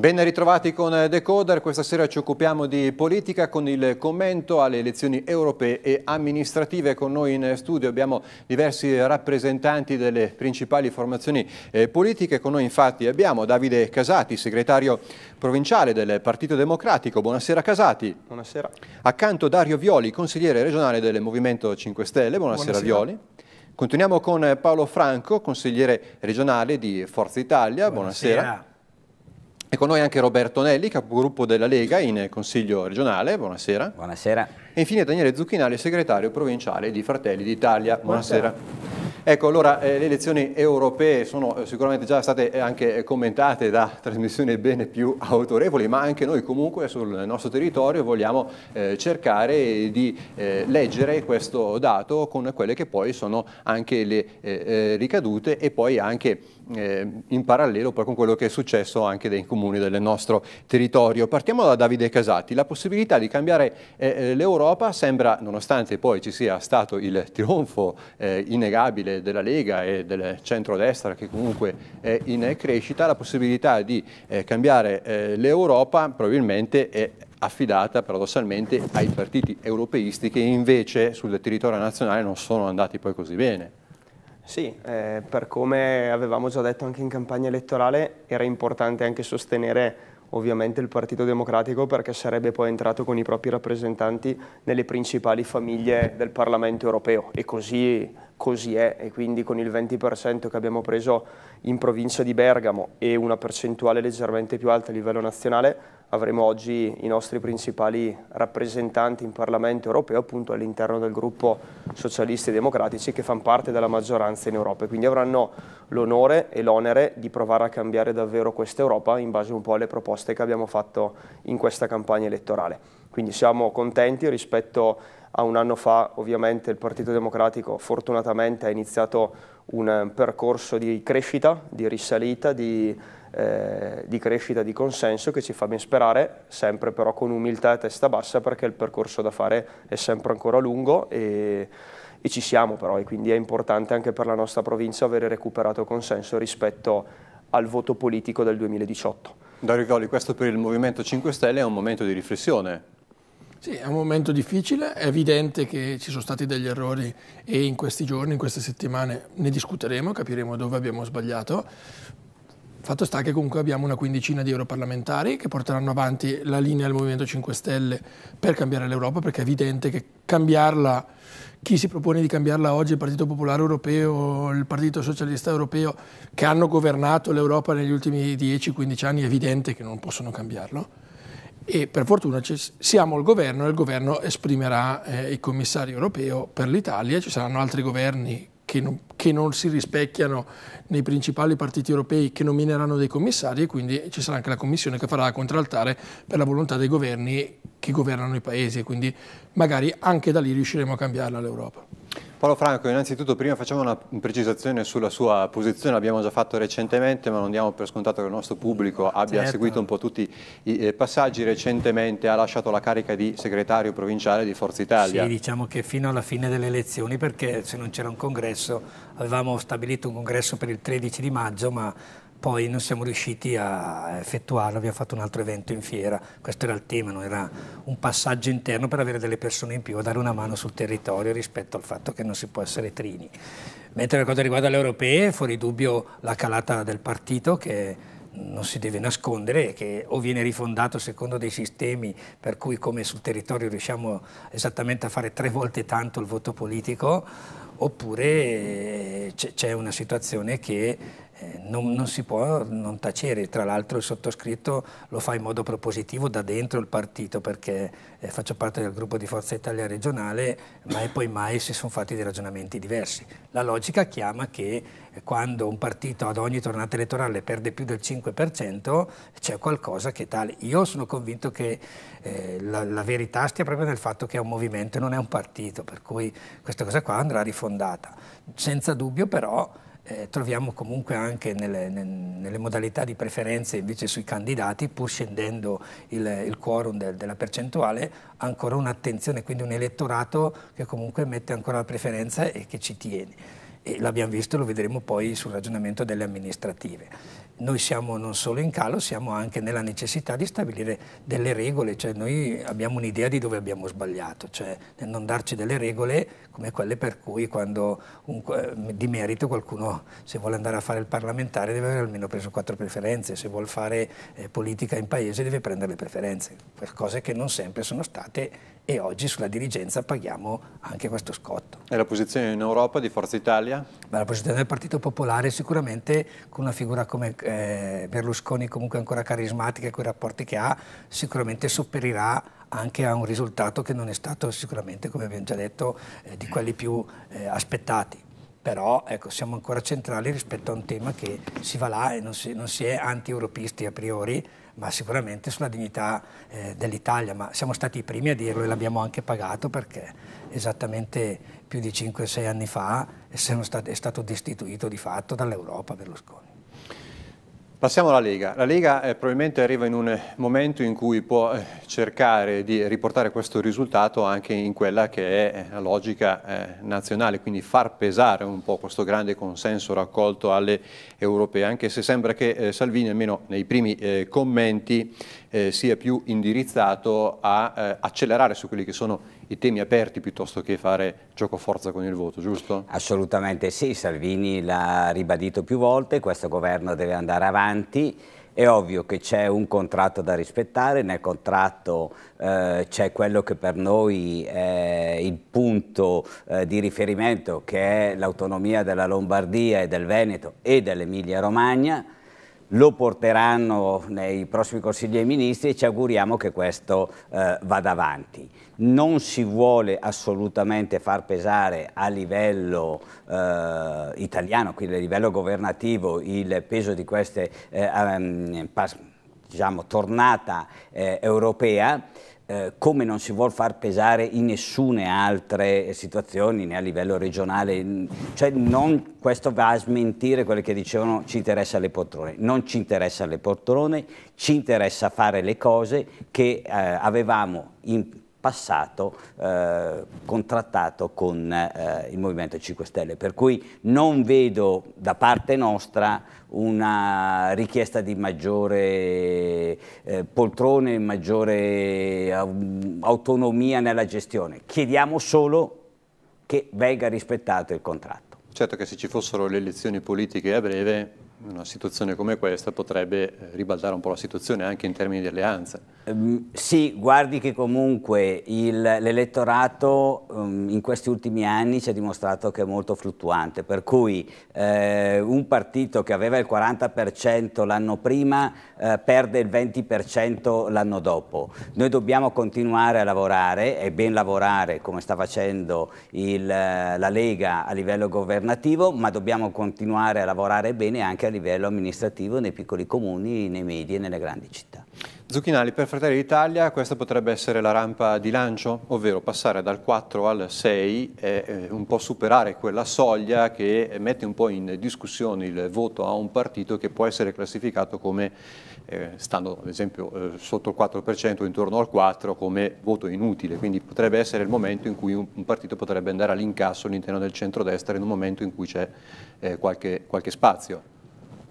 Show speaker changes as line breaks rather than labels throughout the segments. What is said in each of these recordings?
Ben ritrovati con Decoder, questa sera ci occupiamo di politica con il commento alle elezioni europee e amministrative. Con noi in studio abbiamo diversi rappresentanti delle principali formazioni eh, politiche, con noi infatti abbiamo Davide Casati, segretario provinciale del Partito Democratico. Buonasera Casati. Buonasera. Accanto Dario Violi, consigliere regionale del Movimento 5 Stelle. Buonasera, Buonasera. Violi. Continuiamo con Paolo Franco, consigliere regionale di Forza Italia. Buonasera. Buonasera. È con noi anche Roberto Nelli, capogruppo della Lega in Consiglio regionale. Buonasera. Buonasera. E infine Daniele Zucchinale, segretario provinciale di Fratelli d'Italia. Buonasera. Buonasera. Ecco, allora eh, le elezioni europee sono eh, sicuramente già state eh, anche commentate da trasmissioni bene più autorevoli, ma anche noi comunque sul nostro territorio vogliamo eh, cercare di leggere questo dato con quelle che poi sono anche le ricadute e poi anche eh, in parallelo poi con quello che è successo anche nei comuni del nostro territorio. Partiamo da Davide Casati. La possibilità di cambiare eh, eh, l'Europa sembra, nonostante poi ci sia stato il trionfo eh, innegabile della Lega e del centrodestra che comunque è in crescita, la possibilità di eh, cambiare eh, l'Europa probabilmente è affidata paradossalmente ai partiti europeisti che invece sul territorio nazionale non sono andati poi così bene.
Sì, eh, per come avevamo già detto anche in campagna elettorale era importante anche sostenere ovviamente il Partito Democratico perché sarebbe poi entrato con i propri rappresentanti nelle principali famiglie del Parlamento europeo e così, così è e quindi con il 20% che abbiamo preso in provincia di Bergamo e una percentuale leggermente più alta a livello nazionale avremo oggi i nostri principali rappresentanti in Parlamento europeo appunto all'interno del gruppo socialisti e democratici che fanno parte della maggioranza in Europa e quindi avranno l'onore e l'onere di provare a cambiare davvero questa Europa in base un po' alle proposte che abbiamo fatto in questa campagna elettorale. Quindi siamo contenti rispetto a un anno fa ovviamente il Partito Democratico fortunatamente ha iniziato un eh, percorso di crescita, di risalita, di, eh, di, crescita di consenso che ci fa ben sperare, sempre però con umiltà e testa bassa perché il percorso da fare è sempre ancora lungo e, e ci siamo però e quindi è importante anche per la nostra provincia avere recuperato consenso rispetto al voto politico del 2018.
Dario Goli, questo per il Movimento 5 Stelle è un momento di riflessione,
sì, è un momento difficile, è evidente che ci sono stati degli errori e in questi giorni, in queste settimane ne discuteremo, capiremo dove abbiamo sbagliato. Fatto sta che comunque abbiamo una quindicina di europarlamentari che porteranno avanti la linea del Movimento 5 Stelle per cambiare l'Europa, perché è evidente che cambiarla, chi si propone di cambiarla oggi, il Partito Popolare Europeo, il Partito Socialista Europeo, che hanno governato l'Europa negli ultimi 10-15 anni, è evidente che non possono cambiarlo e per fortuna siamo il governo e il governo esprimerà eh, il commissario europeo per l'Italia, ci saranno altri governi che non, che non, si rispecchiano nei principali partiti europei che nomineranno dei commissari e quindi ci sarà anche la commissione che farà contraltare per la volontà dei governi che governano i paesi e quindi magari anche da lì riusciremo a cambiarla l'Europa.
Paolo Franco, innanzitutto prima facciamo una precisazione sulla sua posizione, l'abbiamo già fatto recentemente ma non diamo per scontato che il nostro pubblico abbia certo. seguito un po' tutti i eh, passaggi, recentemente ha lasciato la carica di segretario provinciale di Forza Italia. Sì,
diciamo che fino alla fine delle elezioni perché se non c'era un congresso avevamo stabilito un congresso per il 13 di maggio ma poi non siamo riusciti a effettuarlo, abbiamo fatto un altro evento in fiera, questo era il tema, non era un passaggio interno per avere delle persone in più a dare una mano sul territorio rispetto al fatto che non si può essere trini. Mentre per quanto riguarda le europee, fuori dubbio la calata del partito che non si deve nascondere che o viene rifondato secondo dei sistemi per cui come sul territorio riusciamo esattamente a fare tre volte tanto il voto politico oppure c'è una situazione che eh, non, non, si può non tacere, tra l'altro il sottoscritto lo fa in modo propositivo da dentro il partito perché eh, faccio parte del gruppo di Forza Italia regionale, ma e poi mai si sono fatti dei ragionamenti diversi. La logica chiama che eh, quando un partito ad ogni tornata elettorale perde più del 5% c'è qualcosa che è tale. Io sono convinto che eh, la, la, verità stia proprio nel fatto che è un movimento e non è un partito, per cui questa cosa qua andrà rifondata. Senza dubbio però eh, troviamo comunque anche nelle, nelle, modalità di preferenze invece sui candidati, pur scendendo il, il quorum del, della percentuale, ancora un'attenzione, quindi un elettorato che comunque mette ancora la preferenza e che ci tiene e l'abbiamo visto e lo vedremo poi sul ragionamento delle amministrative. Noi siamo non solo in calo, siamo anche nella necessità di stabilire delle regole, cioè noi abbiamo un'idea di dove abbiamo sbagliato, cioè nel non darci delle regole come quelle per cui quando un, di merito qualcuno se vuole andare a fare il parlamentare deve avere almeno preso quattro preferenze, se vuole fare eh, politica in paese deve prendere le preferenze, cose che non sempre sono state e oggi sulla dirigenza paghiamo anche questo scotto.
E la posizione in Europa di Forza Italia?
Beh, la posizione del Partito Popolare sicuramente con una figura come eh, Berlusconi comunque ancora carismatica e quei rapporti che ha sicuramente sopperirà anche a un risultato che non è stato sicuramente, come abbiamo già detto, eh, di quelli più eh, aspettati però ecco, siamo ancora centrali rispetto a un tema che si va là e non si, non si è anti europisti a priori, ma sicuramente sulla dignità eh, dell'Italia, ma siamo stati i primi a dirlo e l'abbiamo anche pagato perché esattamente più di 5-6 anni fa è stato destituito di fatto dall'Europa Berlusconi.
Passiamo alla Lega. La Lega eh, probabilmente arriva in un momento in cui può eh, cercare di riportare questo risultato anche in quella che è eh, la logica eh, nazionale, quindi far pesare un po' questo grande consenso raccolto alle europee, anche se sembra che eh, Salvini, almeno nei primi eh, commenti, eh, sia più indirizzato a eh, accelerare su quelli che sono
i temi aperti piuttosto che fare gioco forza con il voto, giusto? Assolutamente sì, Salvini l'ha ribadito più volte, questo governo deve andare avanti. È ovvio che c'è un contratto da rispettare, nel contratto eh, c'è quello che per noi è il punto eh, di riferimento che è l'autonomia della Lombardia e del Veneto e dell'Emilia Romagna, lo porteranno nei prossimi consigli dei ministri e ci auguriamo che questo eh, vada avanti. Non si vuole assolutamente far pesare a livello eh, italiano, quindi a livello governativo, il peso di questa eh, ehm, diciamo, tornata eh, europea. Eh, come non si vuole far pesare in nessune altre situazioni né a livello regionale, cioè non, questo va a smentire quelle che dicevano ci interessa le poltrone, non ci interessa le poltrone, ci interessa fare le cose che eh, avevamo in passato eh, contrattato con eh, il Movimento 5 Stelle, per cui non vedo da parte nostra una richiesta di maggiore eh, poltrone, maggiore autonomia nella gestione. Chiediamo solo che venga rispettato il contratto. Certo che se ci fossero
le elezioni politiche a breve una situazione come questa potrebbe eh, ribaltare un po' la situazione
anche in termini di alleanza. Um, ehm, sì, guardi che comunque l'elettorato um, in questi ultimi anni ci ha dimostrato che è molto fluttuante, per cui eh, un partito che aveva il 40% l'anno prima eh, perde il 20% l'anno dopo. Noi dobbiamo continuare a lavorare e ben lavorare come sta facendo il, la Lega a livello governativo, ma dobbiamo continuare a lavorare bene anche a a livello amministrativo nei piccoli comuni, nei medi e nelle grandi città. Zucchinali, per Fratelli d'Italia questa potrebbe essere la rampa di lancio, ovvero passare
dal 4 al 6 e eh, un po' superare quella soglia che mette un po' in discussione il voto a un partito che può essere classificato come, eh, stando ad esempio eh, sotto il 4% o intorno al 4%, come voto inutile. Quindi potrebbe essere il momento in cui un, un partito potrebbe andare all'incasso all'interno del centrodestra in un momento in cui c'è eh, qualche, qualche spazio.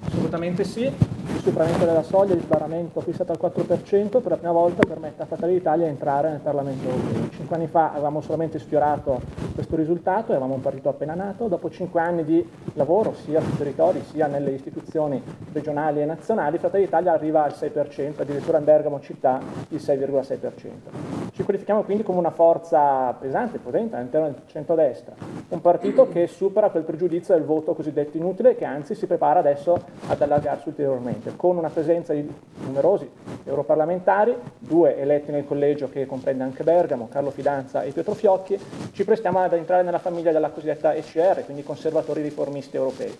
Assolutamente sì, il superamento della soglia di sbarramento fissata al 4% per la prima volta permette a Fratelli d'Italia di entrare nel Parlamento europeo. Cinque anni fa avevamo solamente sfiorato questo risultato, eravamo un partito appena nato, dopo cinque anni di lavoro sia sui territori sia nelle istituzioni regionali e nazionali, Fratelli d'Italia arriva al 6%, addirittura in Bergamo città il 6,6%. Ci qualifichiamo quindi come una forza pesante, potente all'interno del centrodestra, un partito che supera quel pregiudizio del voto cosiddetto inutile che anzi si prepara adesso ad allargarsi ulteriormente, con una presenza di numerosi europarlamentari, due eletti nel collegio che comprende anche Bergamo, Carlo Fidanza e Pietro Fiocchi, ci prestiamo ad entrare nella famiglia della cosiddetta ECR, quindi conservatori riformisti europei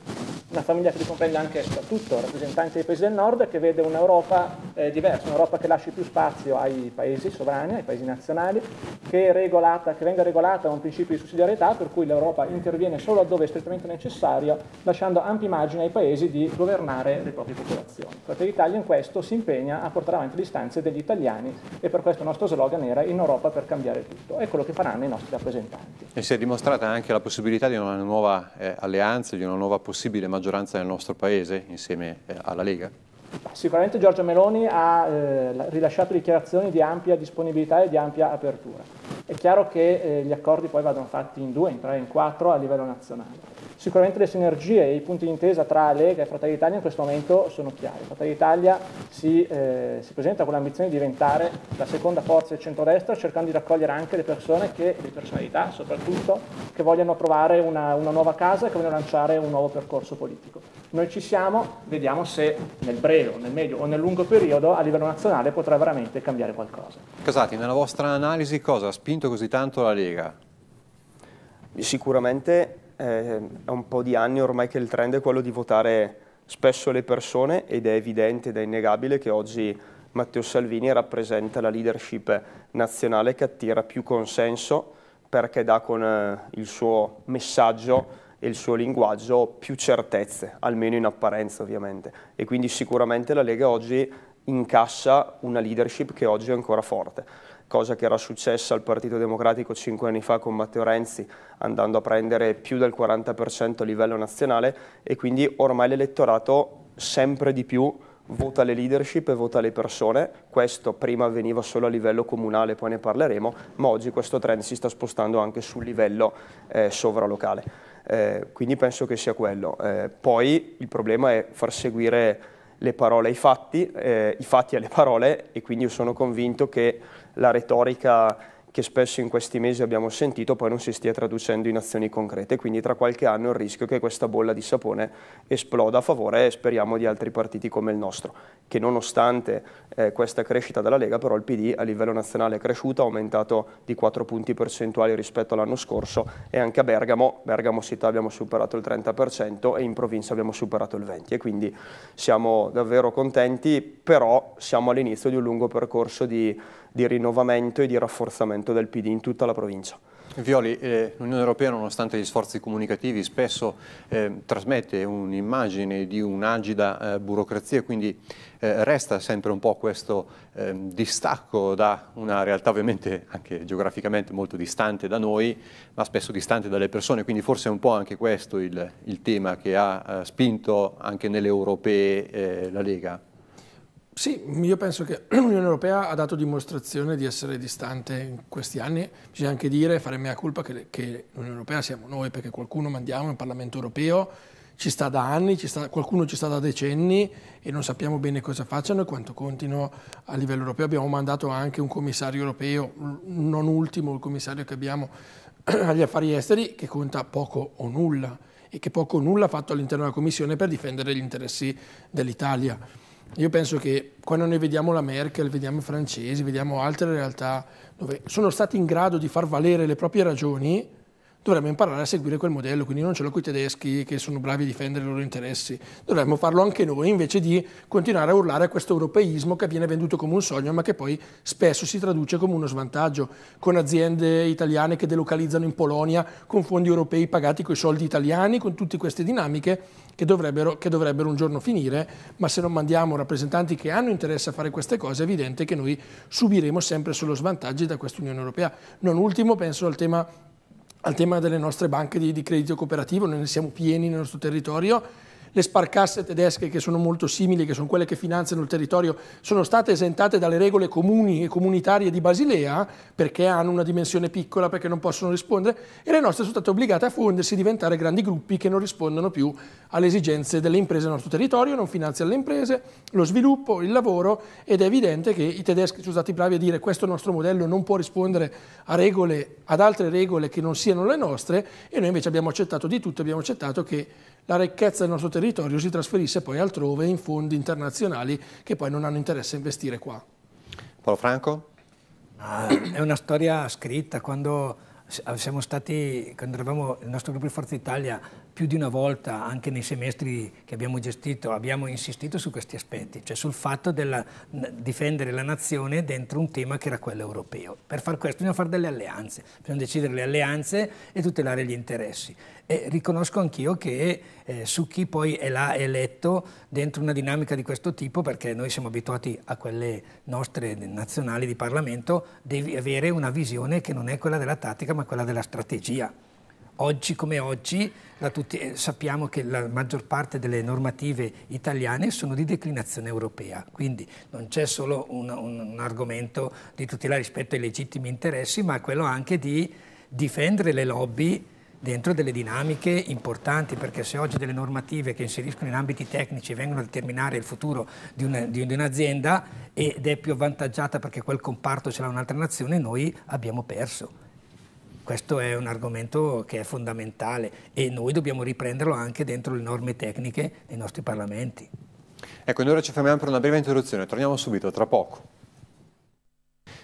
una famiglia che comprende anche e soprattutto rappresentanti dei paesi del nord che vede un'Europa eh, diversa, un'Europa che lascia più spazio ai paesi sovrani, ai paesi nazionali, che, regolata, che venga regolata da un principio di sussidiarietà per cui l'Europa interviene solo laddove è strettamente necessario, lasciando ampi margini ai paesi di governare le proprie popolazioni. Fratelli d'Italia in questo si impegna a portare avanti le istanze degli italiani e per questo il nostro slogan era in Europa per cambiare tutto. È quello che faranno i nostri rappresentanti.
E si è dimostrata anche la possibilità di una nuova eh, alleanza, di una nuova possibile maggioranza nel nostro Paese insieme eh, alla Lega?
Sicuramente Giorgia Meloni ha eh, rilasciato dichiarazioni di ampia disponibilità e di ampia apertura. È chiaro che eh, gli accordi poi vadano fatti in due, in tre, in quattro a livello nazionale sicuramente le sinergie e i punti di intesa tra Lega e Fratelli d'Italia in questo momento sono chiari. Fratelli d'Italia si, eh, si, presenta con l'ambizione di diventare la seconda forza del centrodestra cercando di raccogliere anche le persone che, le personalità soprattutto, che vogliono trovare una, una nuova casa e che vogliono lanciare un nuovo percorso politico. Noi ci siamo, vediamo se nel breve, nel medio o nel lungo periodo a livello nazionale potrà veramente cambiare qualcosa.
Casati, nella vostra analisi cosa ha spinto così tanto la Lega? Sicuramente eh, è un po' di anni ormai
che il trend è quello di votare spesso le persone ed è evidente ed è innegabile che oggi Matteo Salvini rappresenta la leadership nazionale che attira più consenso perché dà con eh, il suo messaggio e il suo linguaggio più certezze, almeno in apparenza ovviamente. E quindi sicuramente la Lega oggi incassa una leadership che oggi è ancora forte cosa che era successa al Partito Democratico cinque anni fa con Matteo Renzi, andando a prendere più del 40% a livello nazionale e quindi ormai l'elettorato sempre di più vota le leadership e vota le persone, questo prima avveniva solo a livello comunale, poi ne parleremo, ma oggi questo trend si sta spostando anche sul livello eh, sovralocale, eh, quindi penso che sia quello. Eh, poi il problema è far seguire le parole ai fatti, eh, i fatti alle parole e quindi io sono convinto che la retorica che spesso in questi mesi abbiamo sentito poi non si stia traducendo in azioni concrete, quindi tra qualche anno il rischio è che questa bolla di sapone esploda a favore, eh, speriamo, di altri partiti come il nostro, che nonostante eh, questa crescita della Lega, però il PD a livello nazionale è cresciuto, ha aumentato di 4 punti percentuali rispetto all'anno scorso e anche a Bergamo, Bergamo città abbiamo superato il 30% e in provincia abbiamo superato il 20% e quindi siamo davvero contenti, però siamo all'inizio di un lungo percorso di di rinnovamento e di rafforzamento del PD in tutta la provincia.
Violi, eh, l'Unione Europea nonostante gli sforzi comunicativi spesso eh, trasmette un'immagine di un'agida eh, burocrazia, quindi eh, resta sempre un po' questo ehm, distacco da una realtà ovviamente anche geograficamente molto distante da noi, ma spesso distante dalle persone, quindi forse è un po' anche questo il, il tema che ha eh, spinto anche nelle europee eh, la Lega. Sì, io
penso che l'Unione Europea ha dato dimostrazione di essere distante in questi anni. Bisogna anche dire, fare mea colpa, che, che l'Unione Europea siamo noi, perché qualcuno mandiamo in Parlamento Europeo, ci sta da anni, ci sta, qualcuno ci sta da decenni e non sappiamo bene cosa facciano e quanto contino a livello europeo. Abbiamo mandato anche un commissario europeo, non ultimo il commissario che abbiamo agli affari esteri, che conta poco o nulla e che poco o nulla ha fatto all'interno della Commissione per difendere gli interessi dell'Italia. Io penso che quando noi vediamo la Merkel, vediamo i francesi, vediamo altre realtà dove sono stati in grado di far valere le proprie ragioni, dovremmo imparare a seguire quel modello, quindi non ce l'ho con i tedeschi che sono bravi a difendere i loro interessi, dovremmo farlo anche noi invece di continuare a urlare a questo europeismo che viene venduto come un sogno ma che poi spesso si traduce come uno svantaggio, con aziende italiane che delocalizzano in Polonia, con fondi europei pagati con i soldi italiani, con tutte queste dinamiche che dovrebbero, che dovrebbero un giorno finire, ma se non mandiamo rappresentanti che hanno interesse a fare queste cose è evidente che noi subiremo sempre solo svantaggi da questa Unione Europea. Non ultimo penso al tema al tema delle nostre banche di, di credito cooperativo, noi ne siamo pieni nel nostro territorio le sparcasse tedesche che sono molto simili, che sono quelle che finanziano il territorio, sono state esentate dalle regole comuni e comunitarie di Basilea perché hanno una dimensione piccola, perché non possono rispondere, e le nostre sono state obbligate a fondersi e diventare grandi gruppi che non rispondono più alle esigenze delle imprese del nostro territorio, non finanziano le imprese, lo sviluppo, il lavoro ed è evidente che i tedeschi sono stati bravi a dire questo nostro modello non può rispondere a regole, ad altre regole che non siano le nostre e noi invece abbiamo accettato di tutto, abbiamo accettato che la ricchezza del nostro territorio territorio si trasferisse poi altrove in fondi internazionali che poi non hanno interesse a investire
qua.
Paolo Franco?
Ah, è una storia scritta, quando, stati, quando eravamo, il nostro gruppo di Forza Italia più di una volta, anche nei semestri che abbiamo gestito, abbiamo insistito su questi aspetti, cioè sul fatto di difendere la nazione dentro un tema che era quello europeo. Per far questo bisogna fare delle alleanze, bisogna decidere le alleanze e tutelare gli interessi. E riconosco anch'io che eh, su chi poi è là eletto dentro una dinamica di questo tipo, perché noi siamo abituati a quelle nostre nazionali di Parlamento, devi avere una visione che non è quella della tattica ma quella della strategia oggi come oggi tutti, eh, sappiamo che la maggior parte delle normative italiane sono di declinazione europea, quindi non c'è solo un, un, un argomento di tutela rispetto ai legittimi interessi, ma quello anche di difendere le lobby dentro delle dinamiche importanti, perché se oggi delle normative che inseriscono in ambiti tecnici vengono a determinare il futuro di, una, di un'azienda ed è più avvantaggiata perché quel comparto ce l'ha un'altra nazione, noi abbiamo perso. Questo è un argomento che è fondamentale e noi dobbiamo riprenderlo anche dentro le norme tecniche dei nostri parlamenti.
Ecco, noi ora ci fermiamo per una breve interruzione, torniamo subito, tra poco.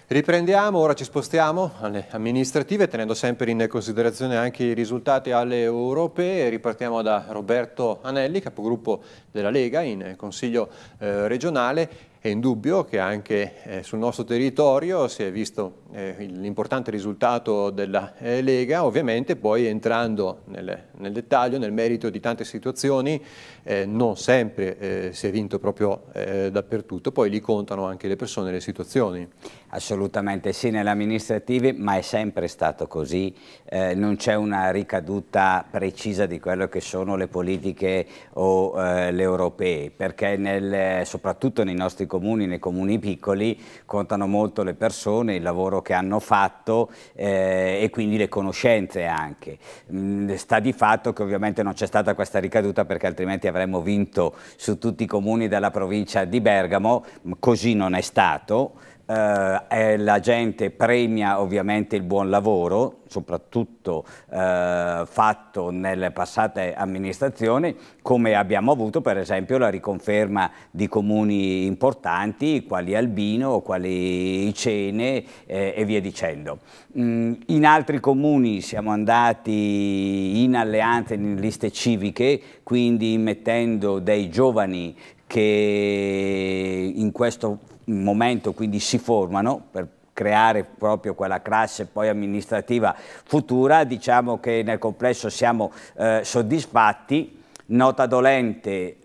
Riprendiamo, ora ci spostiamo alle amministrative tenendo sempre in considerazione anche i risultati alle europee. Ripartiamo da Roberto Anelli, capogruppo della Lega in Consiglio eh, regionale è indubbio che anche eh, sul nostro territorio si è visto eh, l'importante risultato della eh, Lega, ovviamente poi entrando nel, nel, dettaglio, nel merito di tante situazioni, eh, non sempre eh, si è vinto proprio eh, dappertutto, poi li contano anche
le persone e le situazioni. Assolutamente sì, nelle amministrative, ma è sempre stato così, non c'è una ricaduta precisa di quello che sono le politiche o le europee, perché nel, soprattutto nei nostri comuni, nei comuni piccoli contano molto le persone, il lavoro che hanno fatto eh, e quindi le conoscenze anche. Mm, sta di fatto che ovviamente non c'è stata questa ricaduta perché altrimenti avremmo vinto su tutti i comuni della provincia di Bergamo, così non è stato eh, la gente premia ovviamente il buon lavoro, soprattutto eh, fatto nelle passate amministrazioni, come abbiamo avuto per esempio la riconferma di comuni importanti, quali Albino, quali Cene eh, e via dicendo. Mm, in altri comuni siamo andati in alleanze, in liste civiche, quindi mettendo dei giovani che in questo momento, quindi si formano per creare proprio quella classe poi amministrativa futura, diciamo che nel complesso siamo eh, soddisfatti, nota dolente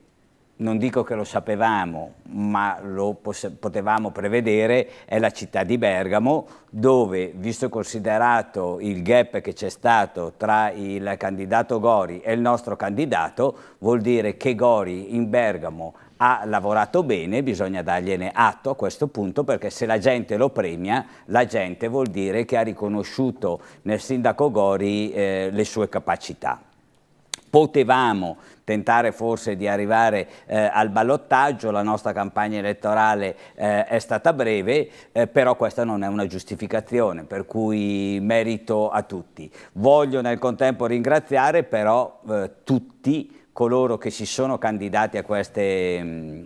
non dico che lo sapevamo, ma lo potevamo prevedere, è la città di Bergamo, dove, visto e considerato il gap che c'è stato tra il candidato Gori e il nostro candidato, vuol dire che Gori in Bergamo ha lavorato bene, bisogna dargliene atto a questo punto perché se la gente lo premia, la gente vuol dire che ha riconosciuto nel sindaco Gori eh, le sue capacità. Potevamo tentare forse di arrivare eh, al ballottaggio, la nostra campagna elettorale eh, è stata breve, eh, però questa non è una giustificazione, per cui merito a tutti. Voglio nel contempo ringraziare però eh, tutti coloro che si sono candidati a questa mm,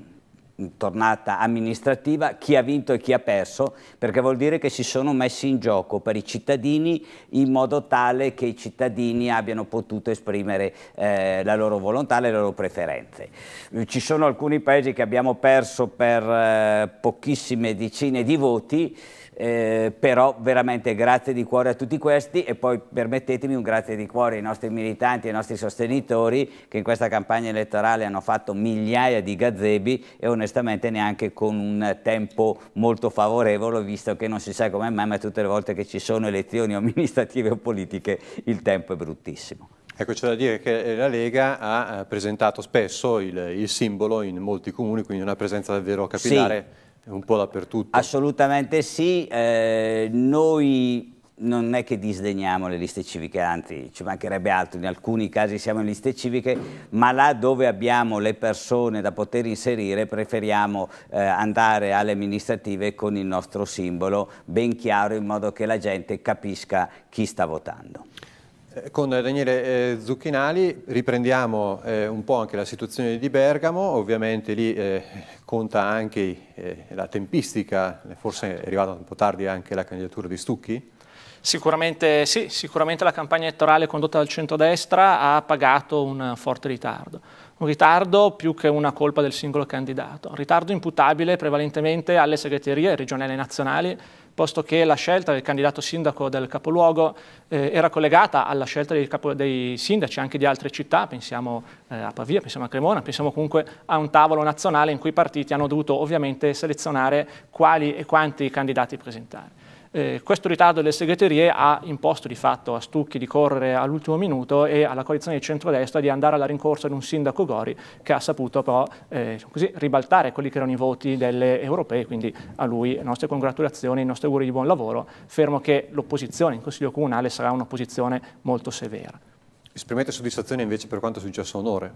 tornata amministrativa, chi ha vinto e chi ha perso, perché vuol dire che si sono messi in gioco per i cittadini in modo tale che i cittadini abbiano potuto esprimere eh, la loro volontà, le loro preferenze. Eh, ci sono alcuni paesi che abbiamo perso per eh, pochissime decine di voti, eh, però veramente grazie di cuore a tutti questi e poi permettetemi un grazie di cuore ai nostri militanti, ai nostri sostenitori che in questa campagna elettorale hanno fatto migliaia di gazebi e onestamente neanche con un tempo molto favorevole visto che non si sa come mai ma tutte le volte che ci sono elezioni amministrative o politiche il tempo è bruttissimo.
Ecco, c'è da dire che eh, la Lega ha eh, presentato spesso il, il, simbolo in molti comuni, quindi una presenza davvero capitale. Sì è un po'
dappertutto. Assolutamente sì, eh, noi non è che disdegniamo le liste civiche, anzi ci mancherebbe altro, in alcuni casi siamo in liste civiche, ma là dove abbiamo le persone da poter inserire preferiamo eh, andare alle amministrative con il nostro simbolo ben chiaro in modo che la gente capisca chi sta votando.
Eh, con Daniele eh, Zucchinali riprendiamo eh, un po' anche la situazione di Bergamo, ovviamente lì conta anche la tempistica, forse è arrivata un po' tardi anche la candidatura di Stucchi? Sicuramente sì,
sicuramente la campagna elettorale condotta dal centrodestra ha pagato un forte ritardo. Un ritardo più che una colpa del singolo candidato, un ritardo imputabile prevalentemente alle segreterie regionali e nazionali posto che la scelta del candidato sindaco del capoluogo eh, era collegata alla scelta dei, capo, dei, sindaci anche di altre città, pensiamo eh, a Pavia, pensiamo a Cremona, pensiamo comunque a un tavolo nazionale in cui i partiti hanno dovuto ovviamente selezionare quali e quanti candidati presentare. Eh, questo ritardo delle segreterie ha imposto di fatto a Stucchi di correre all'ultimo minuto e alla coalizione di centrodestra di andare alla rincorsa di un sindaco Gori che ha saputo però eh, diciamo così, ribaltare quelli che erano i voti delle europee, quindi a lui le nostre congratulazioni, i nostri auguri di buon lavoro, fermo che l'opposizione in Consiglio Comunale sarà
un'opposizione molto severa. Esprimete soddisfazione invece per quanto è successo a Onore?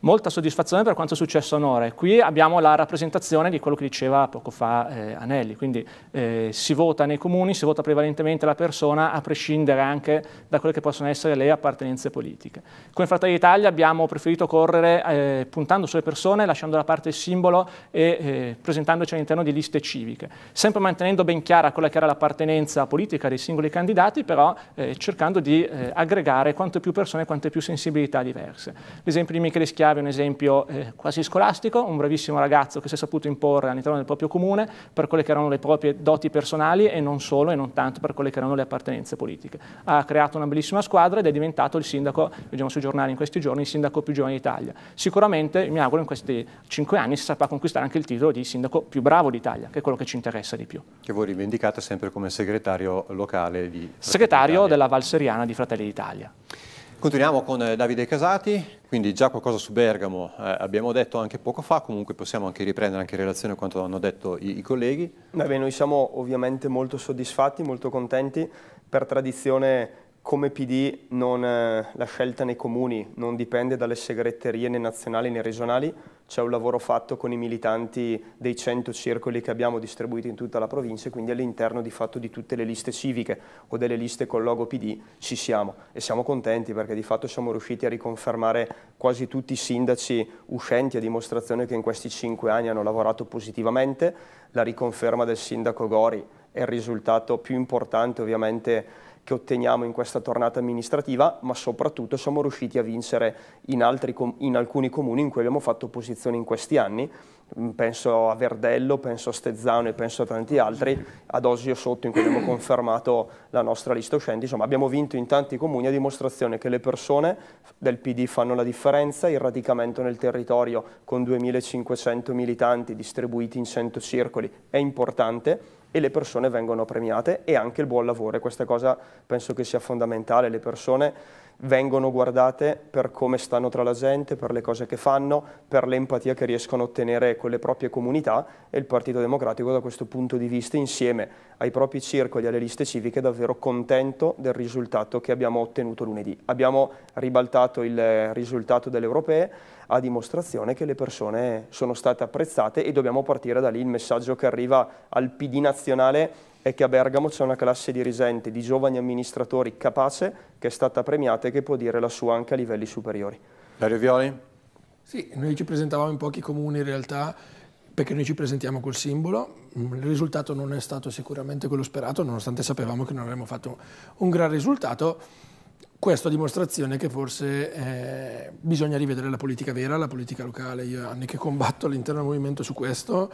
molta soddisfazione per quanto è successo a Nora e qui abbiamo la rappresentazione di quello che diceva poco fa eh, Anelli, quindi eh, si vota nei comuni, si vota prevalentemente la persona a prescindere anche da quelle che possono essere le appartenenze politiche. Come Fratelli d'Italia abbiamo preferito correre eh, puntando sulle persone, lasciando da parte il simbolo e eh, presentandoci all'interno di liste civiche, sempre mantenendo ben chiara quella che era l'appartenenza politica dei singoli candidati, però eh, cercando di eh, aggregare quante più persone, quante più sensibilità diverse. L'esempio di Michele Schiavi darvi un esempio eh, quasi scolastico, un bravissimo ragazzo che si è saputo imporre all'interno del proprio comune per quelle che erano le proprie doti personali e non solo e non tanto per quelle che erano le appartenenze politiche. Ha creato una bellissima squadra ed è diventato il sindaco, vediamo sui giornali in questi giorni, il sindaco più giovane d'Italia. Sicuramente, mi auguro, in questi cinque anni si saprà conquistare anche il titolo di sindaco più bravo d'Italia, che è quello
che ci interessa di più. Che voi rivendicate sempre come segretario locale di... Fratelli segretario della Valseriana di Fratelli d'Italia. Continuiamo con eh, Davide Casati, quindi già qualcosa su Bergamo eh, abbiamo detto anche poco fa, comunque possiamo anche riprendere anche in relazione a quanto hanno detto i, i colleghi.
Beh, noi siamo ovviamente molto soddisfatti, molto contenti, per tradizione come PD non, eh, la scelta nei comuni non dipende dalle segreterie né nazionali né regionali, c'è un lavoro fatto con i militanti dei 100 circoli che abbiamo distribuito in tutta la provincia e quindi all'interno di fatto di tutte le liste civiche o delle liste con logo PD ci siamo e siamo contenti perché di fatto siamo riusciti a riconfermare quasi tutti i sindaci uscenti a dimostrazione che in questi cinque anni hanno lavorato positivamente, la riconferma del sindaco Gori è il risultato più importante ovviamente che otteniamo in questa tornata amministrativa, ma soprattutto siamo riusciti a vincere in, altri, in alcuni comuni in cui abbiamo fatto opposizione in questi anni, mm, penso a Verdello, penso a Stezzano e penso a tanti altri, ad Osio Sotto in cui abbiamo confermato la nostra lista uscente, insomma abbiamo vinto in tanti comuni a dimostrazione che le persone del PD fanno la differenza, il radicamento nel territorio con 2500 militanti distribuiti in 100 circoli è importante, e le persone vengono premiate e anche il buon lavoro. E questa cosa penso che sia fondamentale, le persone vengono guardate per come stanno tra la gente, per le cose che fanno, per l'empatia che riescono a ottenere con le proprie comunità e il Partito Democratico da questo punto di vista insieme ai propri circoli, alle liste civiche, davvero contento del risultato che abbiamo ottenuto lunedì. Abbiamo ribaltato il risultato delle europee a dimostrazione che le persone sono state apprezzate e dobbiamo partire da lì. Il messaggio che arriva al PD nazionale è che a Bergamo c'è una classe dirigente di giovani amministratori capace che è stata premiata e che può dire la sua anche a livelli superiori. Dario Violi?
Sì, noi ci presentavamo in pochi comuni in realtà perché noi ci presentiamo col simbolo, il risultato non è stato sicuramente quello sperato, nonostante sapevamo che non avremmo fatto un gran risultato, questo a dimostrazione che forse eh, bisogna rivedere la politica vera, la politica locale. Io anni che combatto all'interno del movimento su questo.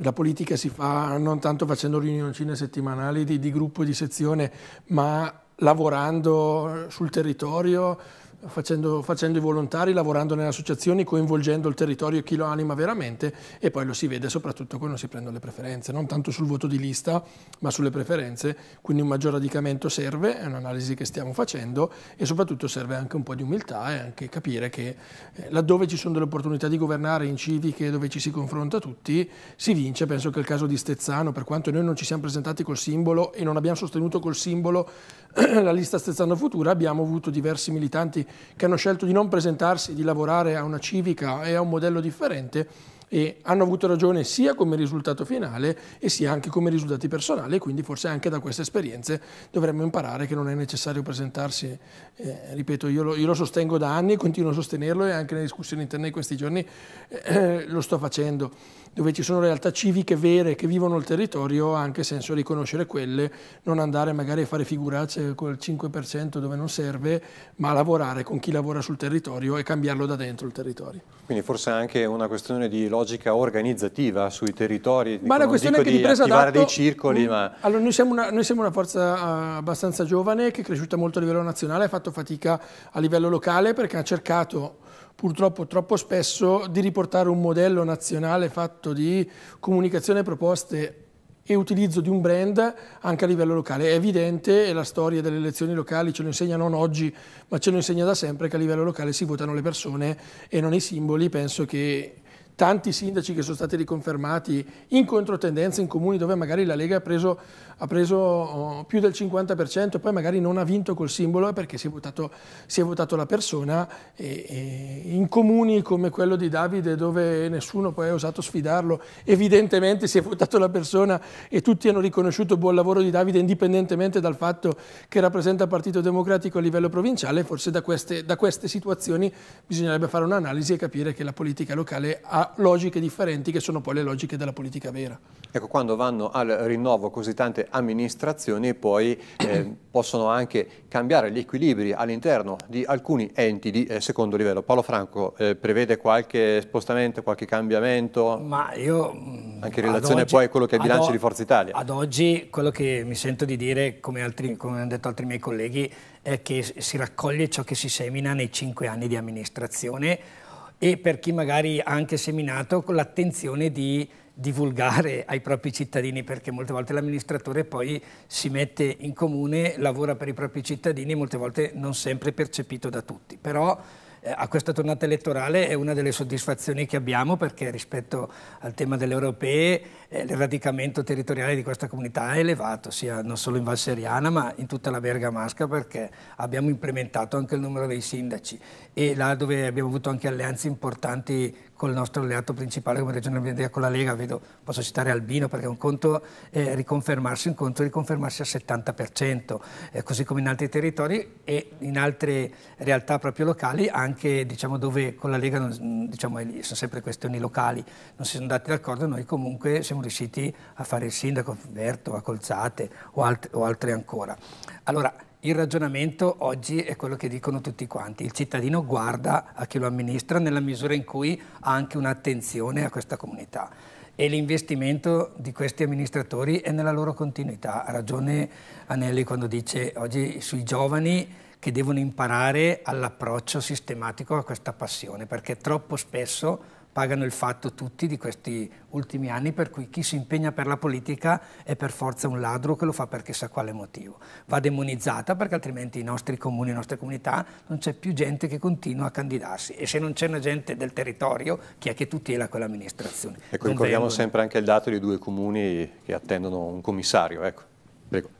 La politica si fa non tanto facendo riunioncine settimanali di, di gruppo e di sezione, ma lavorando sul territorio, facendo, facendo i volontari, lavorando nelle associazioni, coinvolgendo il territorio e chi lo anima veramente e poi lo si vede soprattutto quando si prendono le preferenze, non tanto sul voto di lista ma sulle preferenze, quindi un maggior radicamento serve, è un'analisi che stiamo facendo e soprattutto serve anche un po' di umiltà e anche capire che eh, laddove ci sono delle opportunità di governare in civiche dove ci si confronta tutti, si vince, penso che il caso di Stezzano, per quanto noi non ci siamo presentati col simbolo e non abbiamo sostenuto col simbolo la lista Stezzano Futura, abbiamo avuto diversi militanti che hanno scelto di non presentarsi, di lavorare a una civica e a un modello differente e hanno avuto ragione sia come risultato finale e sia anche come risultati personali, quindi forse anche da queste esperienze dovremmo imparare che non è necessario presentarsi, eh, ripeto, io lo, io lo, sostengo da anni e continuo a sostenerlo e anche nelle discussioni interne in questi giorni eh, eh lo sto facendo dove ci sono realtà civiche vere che vivono il territorio, ha anche senso riconoscere quelle, non andare magari a fare figurazze col 5% dove non serve, ma lavorare con chi lavora sul territorio e cambiarlo da dentro il territorio.
Quindi forse anche una questione di logica organizzativa sui territori, ma dico, una questione è di, di presa attivare dei circoli. Mm. ma...
Allora noi siamo, una, noi siamo una forza eh, abbastanza giovane che è cresciuta molto a livello nazionale, ha fatto fatica a livello locale perché ha cercato purtroppo troppo spesso di riportare un modello nazionale fatto di comunicazione proposte e utilizzo di un brand anche a livello locale. È evidente, e la storia delle elezioni locali ce lo insegna non oggi, ma ce lo insegna da sempre, che a livello locale si votano le persone e non i simboli. Penso che tanti sindaci che sono stati riconfermati in controtendenza in comuni dove magari la Lega ha preso, ha preso oh, più del 50% poi magari non ha vinto col simbolo perché si è votato, si è votato la persona e, e in comuni come quello di Davide dove nessuno poi ha osato sfidarlo evidentemente si è votato la persona e tutti hanno riconosciuto il buon lavoro di Davide indipendentemente dal fatto che rappresenta il Partito Democratico a livello provinciale forse da queste, da queste situazioni bisognerebbe fare un'analisi e capire che la politica locale ha logiche differenti che sono poi le logiche della politica vera.
Ecco, quando vanno al rinnovo così tante amministrazioni poi eh, possono anche cambiare gli equilibri all'interno di alcuni enti di eh, secondo livello. Paolo Franco, eh, prevede qualche spostamento, qualche cambiamento?
Ma io... Mm,
anche in relazione oggi, poi a quello che è il bilancio o, di Forza Italia. Ad
oggi quello che mi sento di dire, come, altri, come hanno detto altri miei colleghi, è che si raccoglie ciò che si semina nei cinque anni di amministrazione e per chi magari ha anche seminato con l'attenzione di divulgare ai propri cittadini perché molte volte l'amministratore poi si mette in comune, lavora per i propri cittadini e molte volte non sempre percepito da tutti. Però eh, a questa tornata elettorale è una delle soddisfazioni che abbiamo perché rispetto al tema delle europee eh, il territoriale di questa comunità è elevato, sia non solo in Valseriana ma in tutta la Bergamasca perché abbiamo implementato anche il numero dei sindaci e là dove abbiamo avuto anche alleanze importanti col nostro alleato principale come Regione Lombardia, con la Lega, vedo, posso citare Albino perché un conto è eh, riconfermarsi, un conto è riconfermarsi al 70%, eh, così come in altri territori e in altre realtà proprio locali, anche diciamo, dove con la Lega non, diciamo, sono sempre questioni locali, non si sono dati d'accordo, noi comunque siamo riusciti a fare il sindaco a Verto, a Colzate o, alt o altre ancora. Allora, il ragionamento oggi è quello che dicono tutti quanti, il cittadino guarda a chi lo amministra nella misura in cui ha anche un'attenzione a questa comunità e l'investimento di questi amministratori è nella loro continuità. Ha ragione Anelli quando dice oggi sui giovani che devono imparare all'approccio sistematico a questa passione, perché troppo spesso pagano il fatto tutti di questi ultimi anni per cui chi si impegna per la politica è per forza un ladro che lo fa perché sa quale motivo. Va demonizzata perché altrimenti i nostri comuni, le nostre comunità non c'è più gente che continua a candidarsi e se non c'è una gente del territorio chi è che tutela quell'amministrazione? Ecco, non ricordiamo vengono. sempre
anche il dato di due comuni che attendono un commissario, ecco. Prego.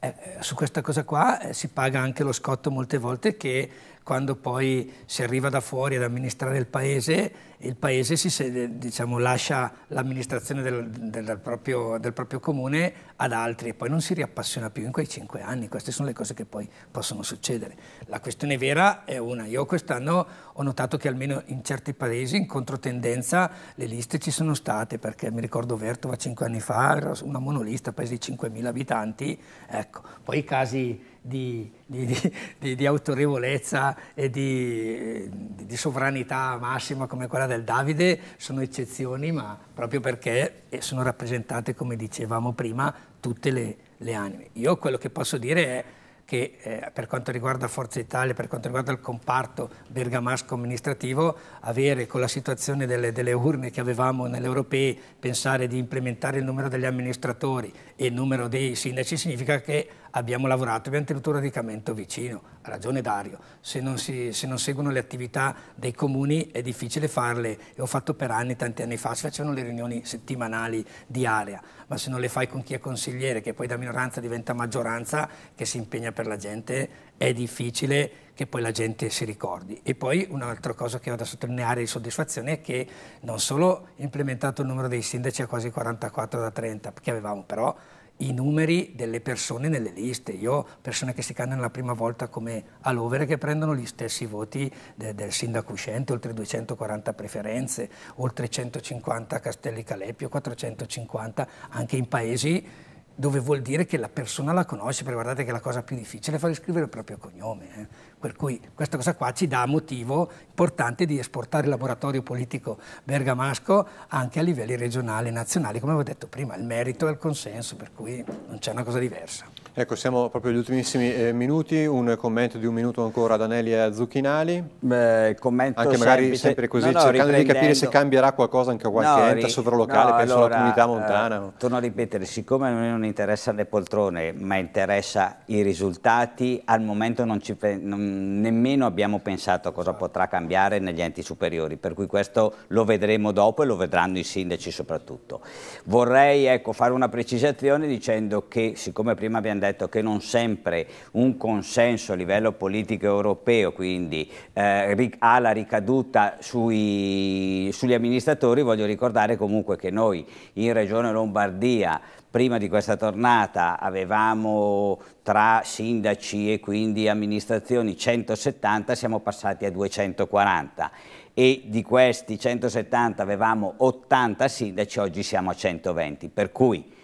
Eh, eh su questa cosa qua eh, si paga anche lo scotto molte volte che quando poi si arriva da fuori ad amministrare il paese, il paese si, diciamo, lascia l'amministrazione del, del, del, proprio, del, proprio, comune ad altri e poi non si riappassiona più in quei cinque anni. Queste sono le cose che poi possono succedere. La questione vera è una. Io quest'anno ho notato che almeno in certi paesi in controtendenza le liste ci sono state, perché mi ricordo Vertova cinque anni fa, era una monolista, paese di 5.000 abitanti. Ecco. Poi i casi di, di, di, di autorevolezza e di, sovranità massima come quella del Davide sono eccezioni, ma proprio perché sono rappresentate, come dicevamo prima, tutte le, le anime. Io quello che posso dire è che eh, per quanto riguarda Forza Italia, per quanto riguarda il comparto bergamasco amministrativo, avere con la situazione delle, delle urne che avevamo nelle europee, pensare di implementare il numero degli amministratori e il numero dei sindaci significa che abbiamo lavorato, abbiamo tenuto un radicamento vicino, ha ragione Dario, se non, si, se non seguono le attività dei comuni è difficile farle, e ho fatto per anni, tanti anni fa, si facevano le riunioni settimanali di area, ma se non le fai con chi è consigliere, che poi da minoranza diventa maggioranza, che si impegna per per la gente è difficile che poi la gente si ricordi. E poi un'altra cosa che ho da sottolineare di soddisfazione è che non solo implementato il numero dei sindaci a quasi 44 da 30, perché avevamo però i numeri delle persone nelle liste. Io persone che si candidano la prima volta come all'Overe che prendono gli stessi voti de del sindaco uscente, oltre 240 preferenze, oltre 150 a Castelli Caleppio, 450 anche in paesi dove vuol dire che la persona la conosce, perché guardate che la cosa più difficile è fare scrivere il proprio cognome. Eh? Per cui questa cosa qua ci dà motivo importante di esportare il laboratorio politico bergamasco anche a livelli regionali e nazionali, come avevo detto prima, il merito è il consenso, per cui non c'è una cosa diversa.
Ecco, siamo proprio agli ultimissimi eh, minuti, un commento di un minuto ancora ad Anelia Zucchinali. Beh, commento anche magari sempre, sempre così, no, no, cercando di capire se cambierà qualcosa anche a qualche no, ente sovralocale, no, penso allora, alla comunità eh, montana.
Eh, torno a ripetere, siccome a noi non interessa le poltrone, ma interessa i risultati, al momento non ci, non, nemmeno abbiamo pensato a cosa potrà cambiare negli enti superiori, per cui questo lo vedremo dopo e lo vedranno i sindaci soprattutto. Vorrei ecco, fare una precisazione dicendo che siccome prima abbiamo detto detto che non sempre un consenso a livello politico europeo quindi eh, ha la ricaduta sui, sugli amministratori, voglio ricordare comunque che noi in Regione Lombardia prima di questa tornata avevamo tra sindaci e quindi amministrazioni 170, siamo passati a 240 e di questi 170 avevamo 80 sindaci, oggi siamo a 120, per cui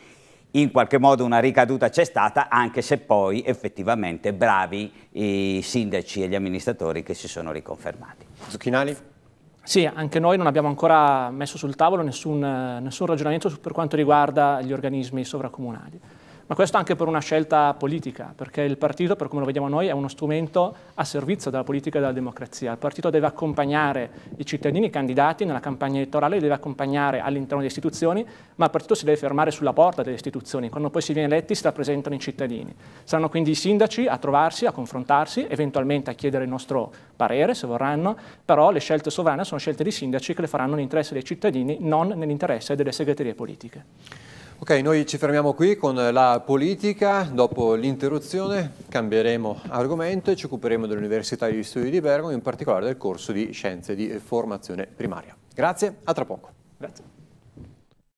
in qualche modo una ricaduta c'è stata, anche se poi effettivamente bravi i sindaci e gli amministratori che si sono riconfermati. Zucchinali? Sì,
anche noi non abbiamo ancora messo sul tavolo nessun, eh, nessun ragionamento per quanto riguarda gli organismi sovracomunali ma questo anche per una scelta politica, perché il partito, per come lo vediamo noi, è uno strumento a servizio della politica e della democrazia. Il partito deve accompagnare i cittadini i candidati nella campagna elettorale, li deve accompagnare all'interno delle istituzioni, ma il partito si deve fermare sulla porta delle istituzioni. Quando poi si viene eletti si rappresentano i cittadini. Saranno quindi i sindaci a trovarsi, a confrontarsi, eventualmente a chiedere il nostro parere, se vorranno, però le scelte sovrane sono scelte di
sindaci che le faranno nell'interesse dei cittadini, non nell'interesse delle segreterie politiche. Ok, noi ci fermiamo qui con la politica, dopo l'interruzione cambieremo argomento e ci occuperemo dell'Università degli Studi di Bergamo, in particolare del corso di Scienze di Formazione Primaria. Grazie, a tra poco.
Grazie.